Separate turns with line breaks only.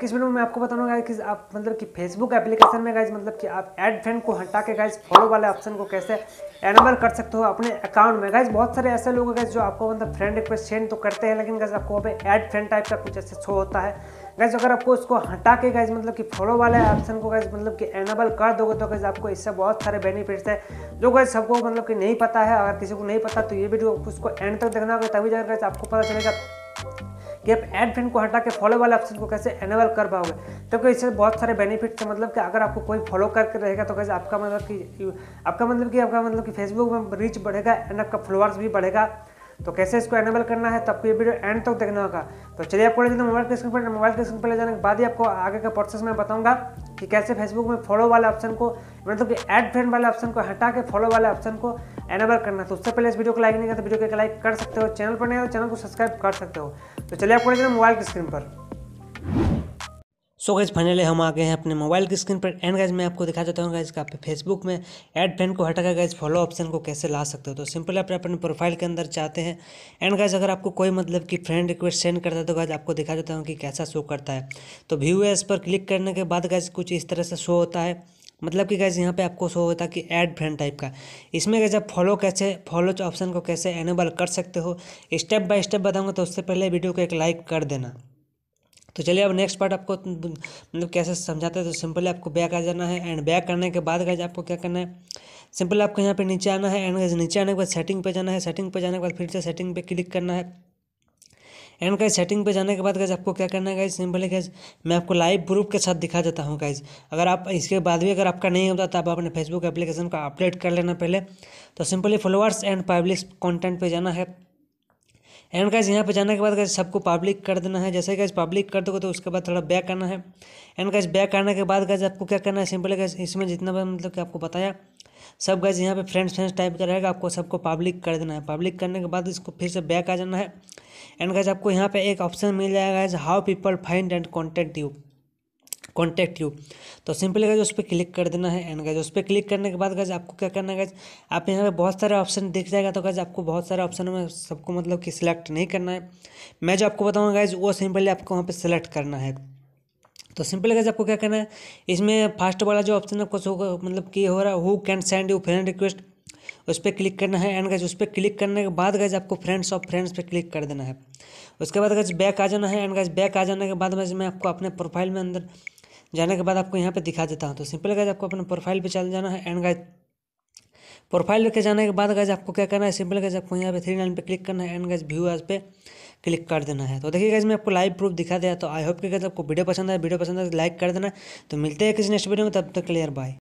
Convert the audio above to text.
आज इस वीडियो में मैं आपको बताऊंगा गाइज कि आप मतलब कि फेसबुक एप्लीकेशन में गाइज मतलब कि आप ऐड फ्रेंड को हटा के गाइज फॉलो वाले ऑप्शन को कैसे एनेबल कर सकते हो अपने अकाउंट में गाइज बहुत सारे ऐसे लोग हैं जो आपको मतलब फ्रेंड रिक्वेस्ट सेंड तो करते हैं लेकिन गाइज आपको वहाँ ऐड फ्रेंड टाइप का कुछ ऐसे शो होता है गैस अगर आपको उसको हटा के गैस मतलब कि फॉलो वाले ऑप्शन को गैस मतलब कि एनेबल कर दोगे तो गैस आपको इससे बहुत सारे बेनिफिट्स है जो गैस सबको मतलब कि नहीं पता है अगर किसी को नहीं पता तो ये वीडियो उसको एंड तक देखना होगा तभी जाकर गैस आपको पता चलेगा कि आप एड फ्रेंड को हटा के फॉलो वाले ऑप्शन को कैसे एनेबल कर पाओगे तो क्योंकि इससे बहुत सारे बेनिफिट्स हैं मतलब कि अगर आपको कोई फॉलो करके रहेगा तो कैसे आपका मतलब कि आपका मतलब कि आपका मतलब कि फेसबुक में रीच बढ़ेगा एंड आपका फॉलोअर्स भी बढ़ेगा तो कैसे इसको एनेबल करना है तो आपको ये वीडियो एंड तक देखना होगा तो चलिए आपको ले मोबाइल के स्क्रीन पर मोबाइल के स्क्रीन पर ले जाने के बाद ही आपको आगे का प्रोसेस मैं बताऊंगा कि कैसे फेसबुक में फॉलो वाले ऑप्शन को मतलब कि ऐड फ्रेंड वाले ऑप्शन को हटा के फॉलो वाले ऑप्शन को एनेबल करना तो उससे पहले इस वीडियो को लाइक नहीं करते वीडियो तो को लाइक कर सकते हो चैनल पर नहीं हो चैनल तो को सब्सक्राइब कर सकते हो तो चलिए आपको देख मोबाइल की स्क्रीन पर सो गैज फाइनली हम आ गए हैं अपने मोबाइल की स्क्रीन पर एंड गैज मैं आपको दिखा देता हूँ गैज आप फेसबुक में एड फ्रेंड को हटाकर गैज फॉलो ऑप्शन को कैसे ला सकते हो तो सिंपल आप अपने प्रोफाइल के अंदर चाहते हैं एंड गैज अगर आपको कोई मतलब कि फ्रेंड रिक्वेस्ट सेंड करता है तो गैज आपको दिखा देता हूँ कि कैसा शो करता है तो व्यू एस पर क्लिक करने के बाद गैज कुछ इस तरह से शो होता है मतलब कि गैस यहाँ पे आपको शो होता है कि ऐड फ्रेंड टाइप का इसमें गैस आप फॉलो कैसे फॉलो ऑप्शन को कैसे एनेबल कर सकते हो स्टेप बाय स्टेप बताऊँगा तो उससे पहले वीडियो को एक लाइक कर देना तो चलिए अब नेक्स्ट पार्ट आपको मतलब कैसे समझाते हैं तो सिंपली आपको बैक आ जाना है एंड बैक करने के बाद गैज आपको क्या करना है सिंपल आपको यहाँ पे नीचे आना है एंड गैज नीचे आने के बाद सेटिंग पे जाना है सेटिंग पे जाने के बाद फिर से सेटिंग पे क्लिक करना है एंड गाइज सेटिंग पे जाने के बाद गाइज आपको क्या करना है गाइज है गाइज मैं आपको लाइव प्रूफ के साथ दिखा देता हूँ गाइज अगर आप इसके बाद भी अगर आपका नहीं होता तो आप अपने फेसबुक एप्लीकेशन का अपडेट कर लेना पहले तो simply followers and public content पर जाना है एंड गाइज यहाँ पे जाने के बाद गाइज सबको पब्लिक कर देना है जैसे गाइज पब्लिक कर दोगे तो उसके बाद थोड़ा बैक आना है एंड गाइज बैक आने के बाद गाइज आपको क्या करना है सिंपली गाइज इसमें जितना भी मतलब कि आपको बताया सब गाइज यहाँ पे फ्रेंड्स फ्रेंड्स टाइप का रहेगा आपको सबको पब्लिक कर देना है पब्लिक करने के बाद इसको फिर से बैक आ जाना है एंड गाइज आपको यहाँ पे एक ऑप्शन मिल जाएगा as how people find and contact you contact you तो सिंपली गज उस पर क्लिक कर देना है एंड गज उस पर क्लिक करने के बाद गज आपको क्या करना है गज आप यहाँ पे बहुत सारे ऑप्शन दिख जाएगा तो गज आपको बहुत सारे ऑप्शन में सबको मतलब कि सिलेक्ट नहीं करना है मैं जो आपको बताऊँगा गाइज वो सिंपली आपको वहाँ पर सिलेक्ट करना है तो सिंपल गज आपको क्या करना है इसमें फर्स्ट वाला जो ऑप्शन कुछ शो मतलब कि हो रहा है who can send you friend request उस पर क्लिक करना है एंड गज उस पर क्लिक करने के बाद गज आपको फ्रेंड्स ऑफ फ्रेंड्स पर क्लिक कर देना है उसके बाद अगर बैक आ जाना है एंड गाइज बैक आ जाने के बाद मैं आपको अपने प्रोफाइल में अंदर जाने के बाद आपको यहाँ पे दिखा देता हूँ तो सिंपल गाइज आपको अपने प्रोफाइल पे चल जाना है एंड गाइज प्रोफाइल लेके जाने के बाद गाइज आपको क्या करना है सिंपल गाइज आपको यहाँ पे थ्री नाइन पे क्लिक करना है एंड गाइज व्यू आज पे क्लिक कर देना है तो देखिए गाइज मैं आपको लाइव प्रूफ दिखा दिया तो आई होप कि गाइज आपको वीडियो पसंद आए वीडियो पसंद आए लाइक तो कर देना तो मिलते हैं किसी नेक्स्ट वीडियो में तब तक क्लियर बाय